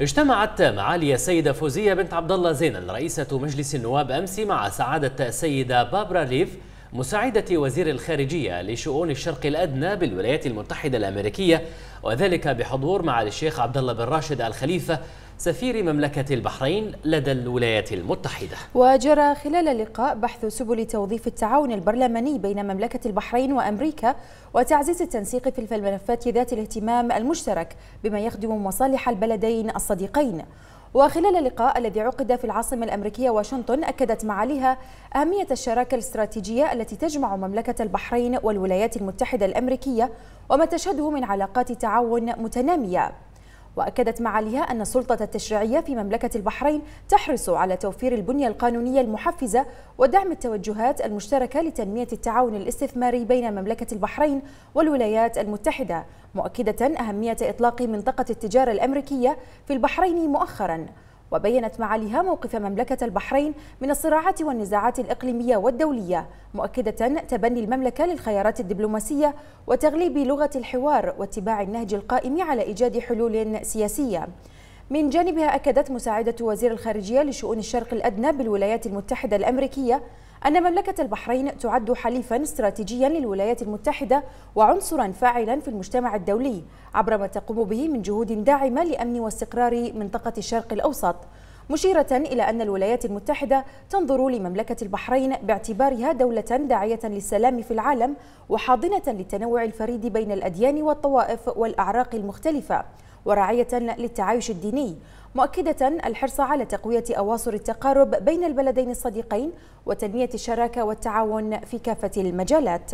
اجتمعت معالي السيدة فوزية بنت عبد الله زينل رئيسة مجلس النواب أمس مع سعادة السيدة بابرا ليف مساعدة وزير الخارجية لشؤون الشرق الأدنى بالولايات المتحدة الأمريكية وذلك بحضور معالي الشيخ عبد الله بن راشد الخليفة سفير مملكة البحرين لدى الولايات المتحدة وجرى خلال اللقاء بحث سبل توظيف التعاون البرلماني بين مملكة البحرين وأمريكا وتعزيز التنسيق في الملفات ذات الاهتمام المشترك بما يخدم مصالح البلدين الصديقين وخلال اللقاء الذي عقد في العاصمة الأمريكية واشنطن أكدت معاليها أهمية الشراكة الاستراتيجية التي تجمع مملكة البحرين والولايات المتحدة الأمريكية وما تشهده من علاقات تعاون متنامية وأكدت معاليها أن السلطة التشريعية في مملكة البحرين تحرص على توفير البنية القانونية المحفزة ودعم التوجهات المشتركة لتنمية التعاون الاستثماري بين مملكة البحرين والولايات المتحدة مؤكدة أهمية إطلاق منطقة التجارة الأمريكية في البحرين مؤخراً وبينت معاليها موقف مملكة البحرين من الصراعات والنزاعات الإقليمية والدولية مؤكدة تبني المملكة للخيارات الدبلوماسية وتغليب لغة الحوار واتباع النهج القائم على إيجاد حلول سياسية من جانبها أكدت مساعدة وزير الخارجية لشؤون الشرق الأدنى بالولايات المتحدة الأمريكية أن مملكة البحرين تعد حليفا استراتيجيا للولايات المتحدة وعنصرا فاعلا في المجتمع الدولي عبر ما تقوم به من جهود داعمة لأمن واستقرار منطقة الشرق الأوسط مشيرة إلى أن الولايات المتحدة تنظر لمملكة البحرين باعتبارها دولة داعية للسلام في العالم وحاضنة للتنوع الفريد بين الأديان والطوائف والأعراق المختلفة وراعية للتعايش الديني مؤكدة الحرص على تقوية أواصر التقارب بين البلدين الصديقين وتنمية الشراكة والتعاون في كافة المجالات